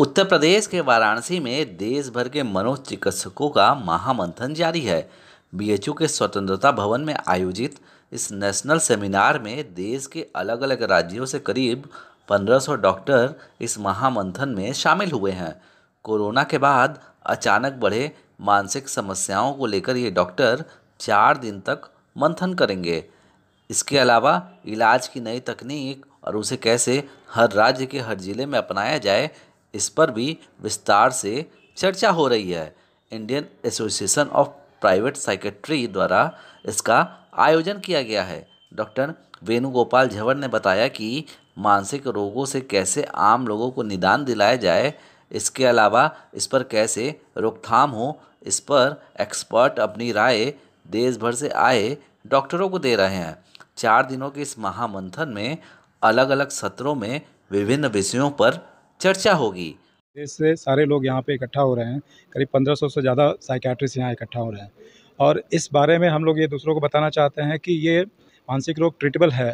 उत्तर प्रदेश के वाराणसी में देश भर के मनोचिकित्सकों का महामंथन जारी है बीएचयू के स्वतंत्रता भवन में आयोजित इस नेशनल सेमिनार में देश के अलग अलग राज्यों से करीब 1500 डॉक्टर इस महामंथन में शामिल हुए हैं कोरोना के बाद अचानक बढ़े मानसिक समस्याओं को लेकर ये डॉक्टर चार दिन तक मंथन करेंगे इसके अलावा इलाज की नई तकनीक और उसे कैसे हर राज्य के हर ज़िले में अपनाया जाए इस पर भी विस्तार से चर्चा हो रही है Indian association of private psychiatry द्वारा इसका आयोजन किया गया है डॉक्टर वेणुगोपाल झवर ने बताया कि मानसिक रोगों से कैसे आम लोगों को निदान दिलाया जाए इसके अलावा इस पर कैसे रोकथाम हो इस पर एक्सपर्ट अपनी राय देश भर से आए डॉक्टरों को दे रहे हैं चार दिनों के इस महामंथन में अलग अलग सत्रों में विभिन्न विषयों पर चर्चा होगी देश से सारे लोग यहाँ पे इकट्ठा हो रहे हैं करीब 1500 से ज़्यादा साइकेट्रिस्ट यहाँ इकट्ठा हो रहे हैं और इस बारे में हम लोग ये दूसरों को बताना चाहते हैं कि ये मानसिक रोग ट्रीटेबल है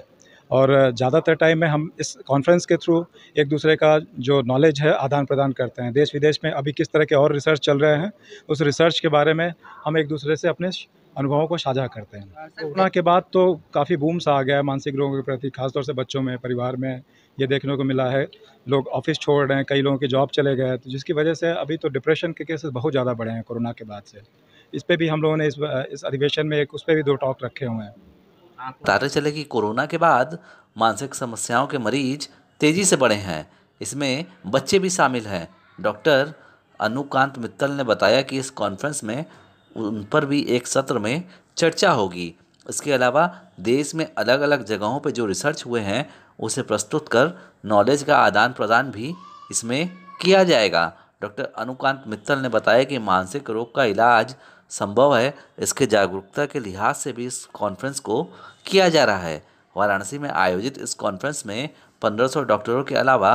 और ज़्यादातर टाइम में हम इस कॉन्फ्रेंस के थ्रू एक दूसरे का जो नॉलेज है आदान प्रदान करते हैं देश विदेश में अभी किस तरह के और रिसर्च चल रहे हैं उस रिसर्च के बारे में हम एक दूसरे से अपने अनुभवों को साझा करते हैं हाँ, कोरोना के बाद तो काफ़ी बूम सा आ गया है मानसिक रोगों के प्रति खासतौर से बच्चों में परिवार में ये देखने को मिला है लोग ऑफिस छोड़ रहे हैं कई लोगों के जॉब चले गए तो जिसकी वजह से अभी तो डिप्रेशन के केसेस बहुत ज़्यादा बढ़े हैं कोरोना के बाद से इस पर भी हम लोगों ने इस इस अधिवेशन में एक उस पर भी दो टॉक रखे हुए हैं बताते हाँ, चले कि कोरोना के बाद मानसिक समस्याओं के मरीज तेज़ी से बढ़े हैं इसमें बच्चे भी शामिल हैं डॉक्टर अनुकांत मित्तल ने बताया कि इस कॉन्फ्रेंस में उन पर भी एक सत्र में चर्चा होगी इसके अलावा देश में अलग अलग जगहों पर जो रिसर्च हुए हैं उसे प्रस्तुत कर नॉलेज का आदान प्रदान भी इसमें किया जाएगा डॉक्टर अनुकांत मित्तल ने बताया कि मानसिक रोग का इलाज संभव है इसके जागरूकता के लिहाज से भी इस कॉन्फ्रेंस को किया जा रहा है वाराणसी में आयोजित इस कॉन्फ्रेंस में 1500 डॉक्टरों के अलावा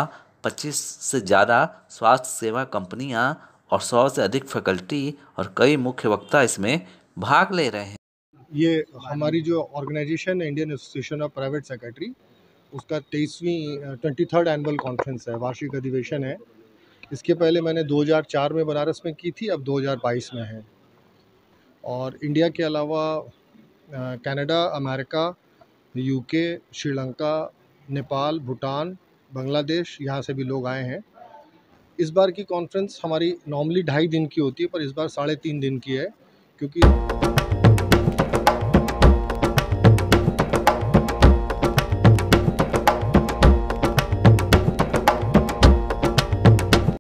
25 से ज़्यादा स्वास्थ्य सेवा कंपनियां और सौ से अधिक फैकल्टी और कई मुख्य वक्ता इसमें भाग ले रहे हैं ये हमारी जो ऑर्गेनाइजेशन है Indian association of private secretary उसका तेईसवीं ट्वेंटी थर्ड एनुअल कॉन्फ्रेंस है वार्षिक अधिवेशन है इसके पहले मैंने 2004 में बनारस में की थी अब 2022 में है और इंडिया के अलावा Canada America UK Sri Lanka Nepal Bhutan Bangladesh यहाँ से भी लोग आए हैं इस बार की कॉन्फ्रेंस हमारी नॉर्मली ढाई दिन की होती है पर इस बार साढ़े तीन दिन की है क्योंकि